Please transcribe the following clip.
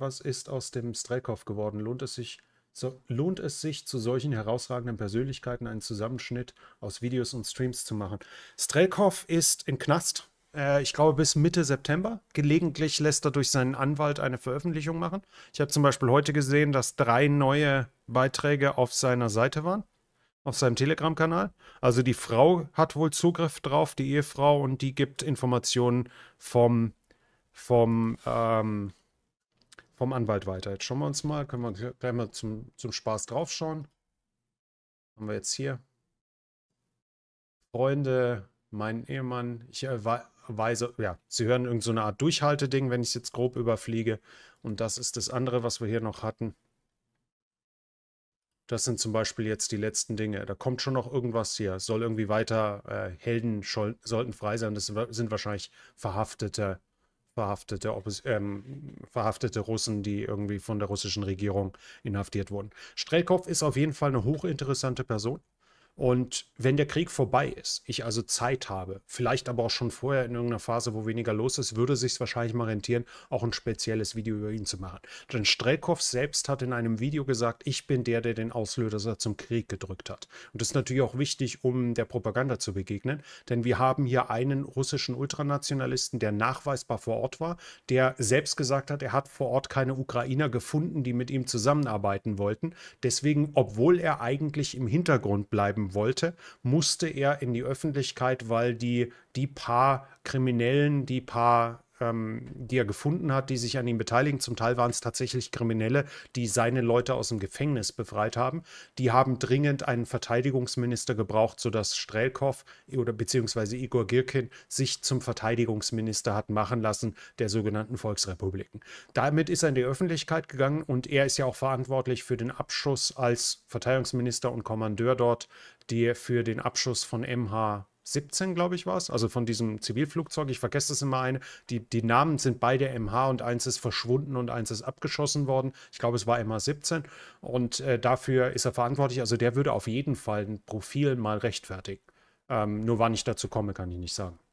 was ist aus dem Streikow geworden, lohnt es sich, so, lohnt es sich, zu solchen herausragenden Persönlichkeiten einen Zusammenschnitt aus Videos und Streams zu machen. Strelkov ist im Knast, äh, ich glaube bis Mitte September. Gelegentlich lässt er durch seinen Anwalt eine Veröffentlichung machen. Ich habe zum Beispiel heute gesehen, dass drei neue Beiträge auf seiner Seite waren, auf seinem Telegram-Kanal. Also die Frau hat wohl Zugriff drauf, die Ehefrau, und die gibt Informationen vom, vom ähm, vom Anwalt weiter. Jetzt schauen wir uns mal, können wir gleich mal zum, zum Spaß draufschauen. Haben wir jetzt hier. Freunde, mein Ehemann, ich äh, erweise, ja, Sie hören irgendeine so eine Art Durchhalteding, wenn ich es jetzt grob überfliege. Und das ist das andere, was wir hier noch hatten. Das sind zum Beispiel jetzt die letzten Dinge. Da kommt schon noch irgendwas hier. Soll irgendwie weiter äh, Helden sollten frei sein. Das sind wahrscheinlich verhaftete verhaftete, ähm, verhaftete Russen, die irgendwie von der russischen Regierung inhaftiert wurden. Strelkov ist auf jeden Fall eine hochinteressante Person. Und wenn der Krieg vorbei ist, ich also Zeit habe, vielleicht aber auch schon vorher in irgendeiner Phase, wo weniger los ist, würde sich wahrscheinlich mal rentieren, auch ein spezielles Video über ihn zu machen. Denn Strelkow selbst hat in einem Video gesagt, ich bin der, der den Auslöser zum Krieg gedrückt hat. Und das ist natürlich auch wichtig, um der Propaganda zu begegnen, denn wir haben hier einen russischen Ultranationalisten, der nachweisbar vor Ort war, der selbst gesagt hat, er hat vor Ort keine Ukrainer gefunden, die mit ihm zusammenarbeiten wollten. Deswegen, obwohl er eigentlich im Hintergrund bleiben wollte, musste er in die Öffentlichkeit, weil die, die paar Kriminellen, die paar ähm, die er gefunden hat, die sich an ihm beteiligen. Zum Teil waren es tatsächlich Kriminelle, die seine Leute aus dem Gefängnis befreit haben. Die haben dringend einen Verteidigungsminister gebraucht, sodass Strelkow oder beziehungsweise Igor Girkin sich zum Verteidigungsminister hat machen lassen der sogenannten Volksrepubliken. Damit ist er in die Öffentlichkeit gegangen und er ist ja auch verantwortlich für den Abschuss als Verteidigungsminister und Kommandeur dort, der für den Abschuss von MH 17, glaube ich, war es. Also von diesem Zivilflugzeug. Ich vergesse das immer eine. Die, die Namen sind beide MH und eins ist verschwunden und eins ist abgeschossen worden. Ich glaube, es war MH17. Und äh, dafür ist er verantwortlich. Also der würde auf jeden Fall ein Profil mal rechtfertigen. Ähm, nur wann ich dazu komme, kann ich nicht sagen.